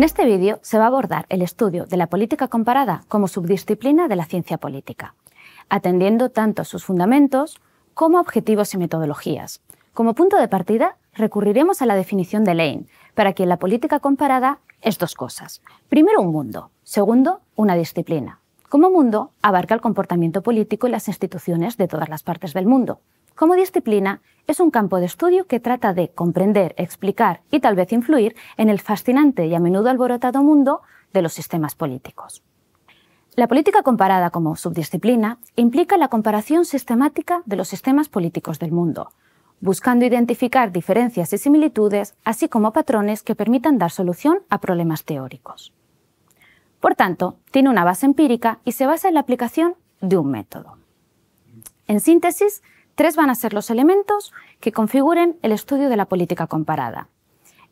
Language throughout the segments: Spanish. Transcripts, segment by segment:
En este vídeo se va a abordar el estudio de la política comparada como subdisciplina de la ciencia política, atendiendo tanto a sus fundamentos como objetivos y metodologías. Como punto de partida, recurriremos a la definición de Lane, para quien la política comparada es dos cosas. Primero, un mundo. Segundo, una disciplina. Como mundo, abarca el comportamiento político y las instituciones de todas las partes del mundo como disciplina es un campo de estudio que trata de comprender, explicar y tal vez influir en el fascinante y a menudo alborotado mundo de los sistemas políticos. La política comparada como subdisciplina implica la comparación sistemática de los sistemas políticos del mundo, buscando identificar diferencias y similitudes, así como patrones que permitan dar solución a problemas teóricos. Por tanto, tiene una base empírica y se basa en la aplicación de un método. En síntesis, Tres van a ser los elementos que configuren el estudio de la política comparada.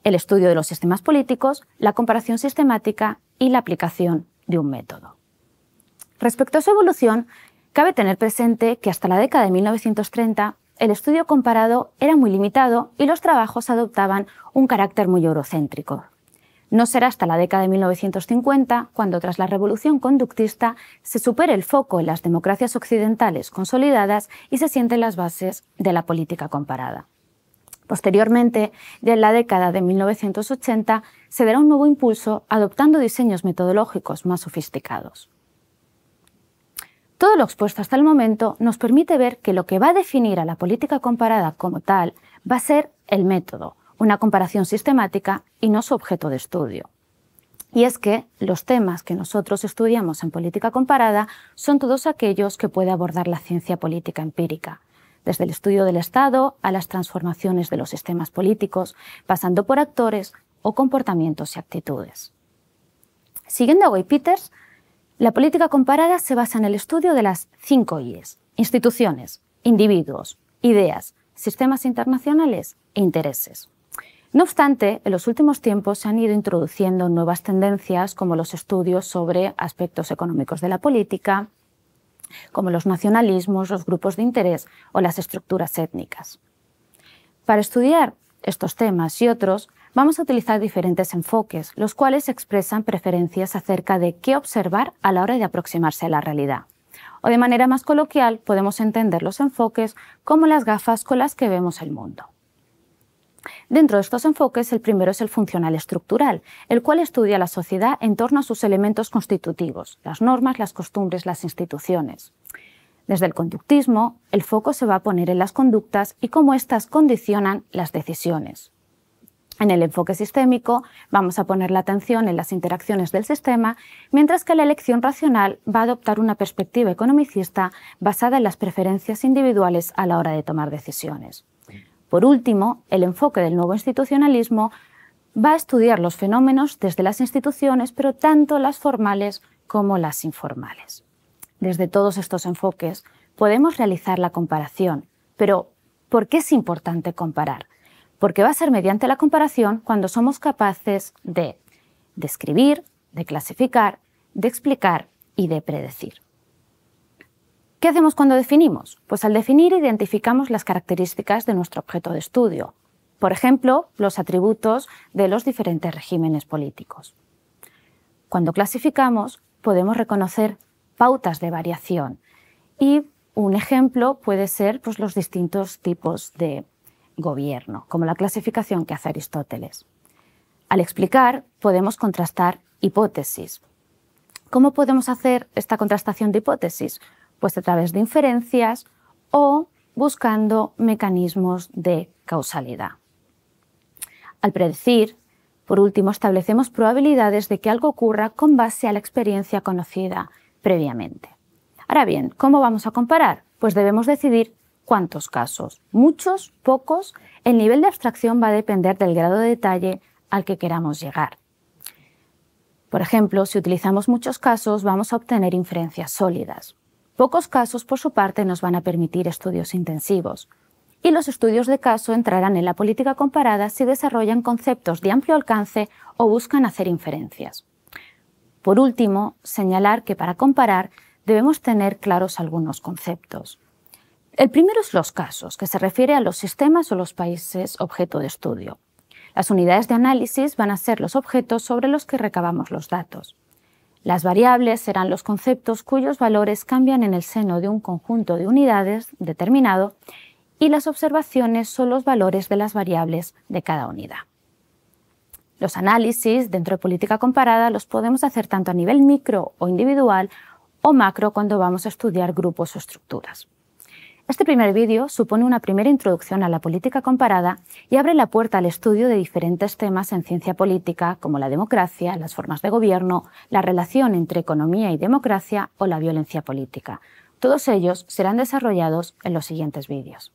El estudio de los sistemas políticos, la comparación sistemática y la aplicación de un método. Respecto a su evolución, cabe tener presente que hasta la década de 1930 el estudio comparado era muy limitado y los trabajos adoptaban un carácter muy eurocéntrico, no será hasta la década de 1950 cuando, tras la revolución conductista, se supere el foco en las democracias occidentales consolidadas y se sienten las bases de la política comparada. Posteriormente, ya en la década de 1980, se dará un nuevo impulso adoptando diseños metodológicos más sofisticados. Todo lo expuesto hasta el momento nos permite ver que lo que va a definir a la política comparada como tal va a ser el método, una comparación sistemática y no su objeto de estudio. Y es que los temas que nosotros estudiamos en política comparada son todos aquellos que puede abordar la ciencia política empírica, desde el estudio del Estado a las transformaciones de los sistemas políticos, pasando por actores o comportamientos y actitudes. Siguiendo a Way Peters, la política comparada se basa en el estudio de las cinco I's, instituciones, individuos, ideas, sistemas internacionales e intereses. No obstante, en los últimos tiempos se han ido introduciendo nuevas tendencias como los estudios sobre aspectos económicos de la política, como los nacionalismos, los grupos de interés o las estructuras étnicas. Para estudiar estos temas y otros, vamos a utilizar diferentes enfoques, los cuales expresan preferencias acerca de qué observar a la hora de aproximarse a la realidad. O de manera más coloquial, podemos entender los enfoques como las gafas con las que vemos el mundo. Dentro de estos enfoques, el primero es el funcional estructural, el cual estudia la sociedad en torno a sus elementos constitutivos, las normas, las costumbres, las instituciones. Desde el conductismo, el foco se va a poner en las conductas y cómo éstas condicionan las decisiones. En el enfoque sistémico vamos a poner la atención en las interacciones del sistema, mientras que la elección racional va a adoptar una perspectiva economicista basada en las preferencias individuales a la hora de tomar decisiones. Por último, el enfoque del nuevo institucionalismo va a estudiar los fenómenos desde las instituciones, pero tanto las formales como las informales. Desde todos estos enfoques podemos realizar la comparación, pero ¿por qué es importante comparar? Porque va a ser mediante la comparación cuando somos capaces de describir, de clasificar, de explicar y de predecir. ¿Qué hacemos cuando definimos? Pues al definir identificamos las características de nuestro objeto de estudio, por ejemplo, los atributos de los diferentes regímenes políticos. Cuando clasificamos, podemos reconocer pautas de variación y un ejemplo puede ser pues, los distintos tipos de gobierno, como la clasificación que hace Aristóteles. Al explicar, podemos contrastar hipótesis. ¿Cómo podemos hacer esta contrastación de hipótesis? Pues a través de inferencias o buscando mecanismos de causalidad. Al predecir, por último, establecemos probabilidades de que algo ocurra con base a la experiencia conocida previamente. Ahora bien, ¿cómo vamos a comparar? Pues debemos decidir cuántos casos, muchos, pocos, el nivel de abstracción va a depender del grado de detalle al que queramos llegar. Por ejemplo, si utilizamos muchos casos, vamos a obtener inferencias sólidas. Pocos casos, por su parte, nos van a permitir estudios intensivos. Y los estudios de caso entrarán en la política comparada si desarrollan conceptos de amplio alcance o buscan hacer inferencias. Por último, señalar que para comparar debemos tener claros algunos conceptos. El primero es los casos, que se refiere a los sistemas o los países objeto de estudio. Las unidades de análisis van a ser los objetos sobre los que recabamos los datos. Las variables serán los conceptos cuyos valores cambian en el seno de un conjunto de unidades determinado y las observaciones son los valores de las variables de cada unidad. Los análisis dentro de política comparada los podemos hacer tanto a nivel micro o individual o macro cuando vamos a estudiar grupos o estructuras. Este primer vídeo supone una primera introducción a la política comparada y abre la puerta al estudio de diferentes temas en ciencia política, como la democracia, las formas de gobierno, la relación entre economía y democracia o la violencia política. Todos ellos serán desarrollados en los siguientes vídeos.